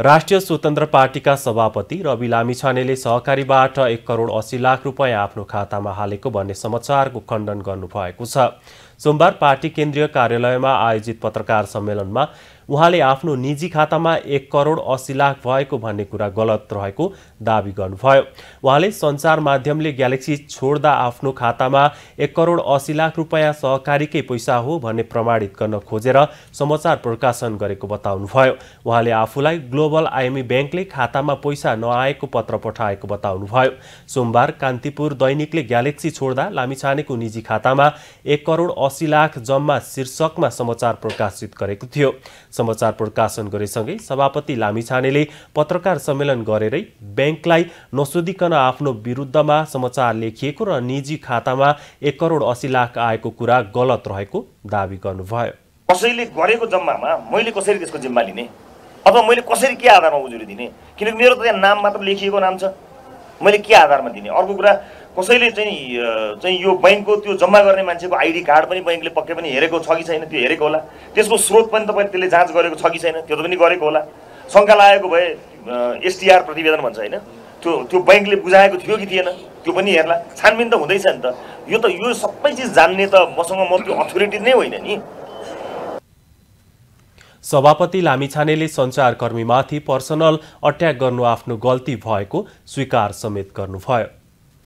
राष्ट्रिय स्वतन्त्र पार्टीका सभापति रवि लामिछानेले सहकारीबाट एक करोड अस्सी लाख रुपियाँ आफ्नो खातामा हालेको भन्ने समाचारको खण्डन गर्नुभएको छ सोमबार पार्टी केन्द्रीय कार्यालयमा आयोजित पत्रकार सम्मेलनमा उहाँले आफ्नो निजी खातामा एक करोड अस्सी लाख भएको भन्ने कुरा गलत रहेको दावी गर्नुभयो उहाँले सञ्चार माध्यमले ग्यालेक्सी छोड्दा आफ्नो खातामा एक करोड अस्सी लाख रुपियाँ सहकारीकै पैसा हो भन्ने प्रमाणित गर्न खोजेर समाचार प्रकाशन गरेको बताउनुभयो उहाँले आफूलाई ग्लोबल आइएमई ब्याङ्कले खातामा पैसा नआएको पत्र पठाएको बताउनुभयो सोमबार कान्तिपुर दैनिकले ग्यालेक्सी छोड्दा लामिछानेको निजी खातामा एक करोड अस्सी लाख जम्मा शीर्षकमा समाचार प्रकाशित गरेको थियो समाचार प्रकाशन गरेसँगै सभापति लामिछानेले पत्रकार सम्मेलन गरेरै ब्याङ्कलाई नसोधिकन आफ्नो विरुद्धमा समाचार लेखिएको र निजी खातामा एक करोड असी लाख आएको कुरा गलत रहेको दावी गर्नुभयो कसैले गरेको जम्मामा मैले कसरी त्यसको जिम्मा लिने अथवा मैले कसरी के आधारमा उजुरी दिने किनकि मेरो त त्यहाँ नाम मात्र लेखिएको नाम छ मैले के आधारमा दिने अर्को कुरा कसैले चाहिँ चाहिँ यो ब्याङ्कको त्यो जम्मा गर्ने मान्छेको आइडी कार्ड पनि ब्याङ्कले पक्कै पनि हेरेको छ कि छैन त्यो हेरेको होला त्यसको स्रोत पनि तपाईँले त्यसले जाँच गरेको छ कि छैन त्यो त पनि गरेको होला शङ्का लागेको भए एसटिआर प्रतिवेदन भन्छ होइन त्यो त्यो ब्याङ्कले बुझाएको थियो कि थिएन त्यो पनि हेर्ला छानबिन त हुँदैछ नि त यो त यो सबै चिज जान्ने त मसँग म त्यो अथोरिटी नै होइन नि सभापति लामिछानेले सञ्चारकर्मीमाथि पर्सनल अट्याक गर्नु आफ्नो गल्ती भएको स्वीकार समेत गर्नुभयो